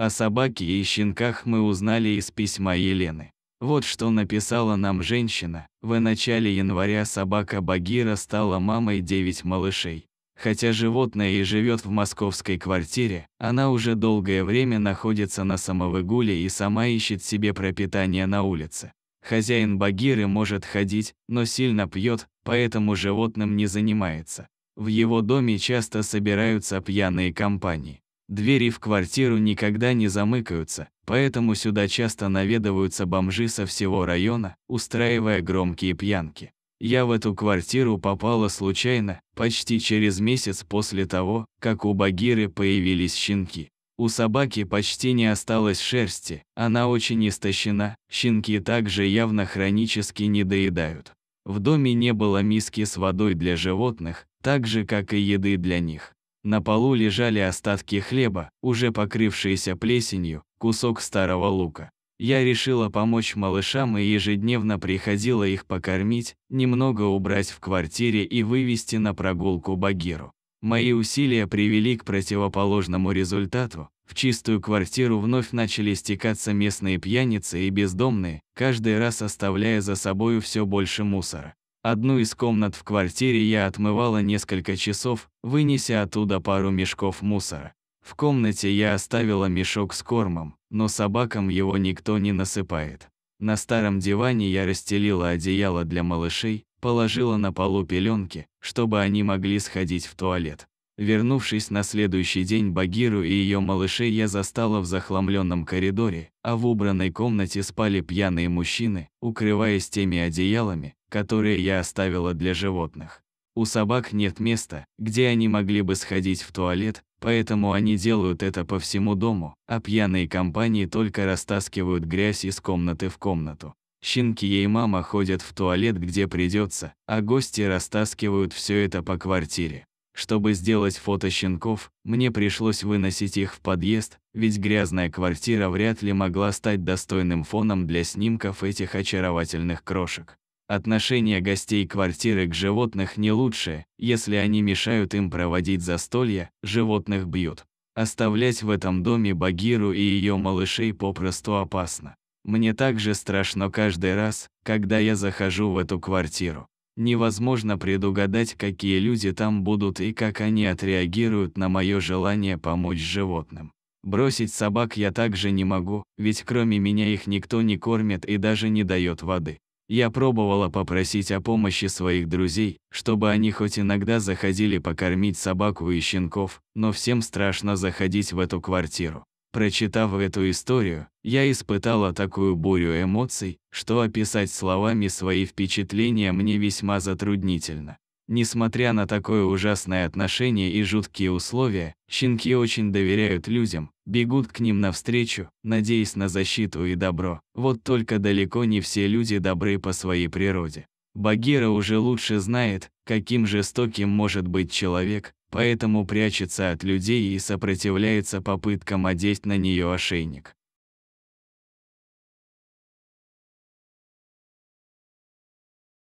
О собаке и щенках мы узнали из письма Елены. Вот что написала нам женщина. В начале января собака Багира стала мамой 9 малышей. Хотя животное и живет в московской квартире, она уже долгое время находится на самовыгуле и сама ищет себе пропитание на улице. Хозяин Багиры может ходить, но сильно пьет, поэтому животным не занимается. В его доме часто собираются пьяные компании. Двери в квартиру никогда не замыкаются, поэтому сюда часто наведываются бомжи со всего района, устраивая громкие пьянки. Я в эту квартиру попала случайно, почти через месяц после того, как у Багиры появились щенки. У собаки почти не осталось шерсти, она очень истощена, щенки также явно хронически недоедают. В доме не было миски с водой для животных, так же как и еды для них. На полу лежали остатки хлеба, уже покрывшиеся плесенью, кусок старого лука. Я решила помочь малышам и ежедневно приходила их покормить, немного убрать в квартире и вывести на прогулку Багиру. Мои усилия привели к противоположному результату. В чистую квартиру вновь начали стекаться местные пьяницы и бездомные, каждый раз оставляя за собою все больше мусора. Одну из комнат в квартире я отмывала несколько часов, вынеся оттуда пару мешков мусора. В комнате я оставила мешок с кормом, но собакам его никто не насыпает. На старом диване я расстелила одеяло для малышей, положила на полу пеленки, чтобы они могли сходить в туалет. Вернувшись на следующий день Багиру и ее малышей я застала в захламленном коридоре, а в убранной комнате спали пьяные мужчины, укрываясь теми одеялами, которые я оставила для животных. У собак нет места, где они могли бы сходить в туалет, поэтому они делают это по всему дому, а пьяные компании только растаскивают грязь из комнаты в комнату. Щенки и мама ходят в туалет, где придется, а гости растаскивают все это по квартире. Чтобы сделать фото щенков, мне пришлось выносить их в подъезд, ведь грязная квартира вряд ли могла стать достойным фоном для снимков этих очаровательных крошек. Отношение гостей квартиры к животных не лучше, если они мешают им проводить застолья, животных бьют. Оставлять в этом доме Багиру и ее малышей попросту опасно. Мне также страшно каждый раз, когда я захожу в эту квартиру. Невозможно предугадать, какие люди там будут и как они отреагируют на мое желание помочь животным. Бросить собак я также не могу, ведь кроме меня их никто не кормит и даже не дает воды. Я пробовала попросить о помощи своих друзей, чтобы они хоть иногда заходили покормить собаку и щенков, но всем страшно заходить в эту квартиру. Прочитав эту историю, я испытала такую бурю эмоций, что описать словами свои впечатления мне весьма затруднительно. Несмотря на такое ужасное отношение и жуткие условия, щенки очень доверяют людям, бегут к ним навстречу, надеясь на защиту и добро. Вот только далеко не все люди добры по своей природе. Багира уже лучше знает, каким жестоким может быть человек, поэтому прячется от людей и сопротивляется попыткам одеть на нее ошейник.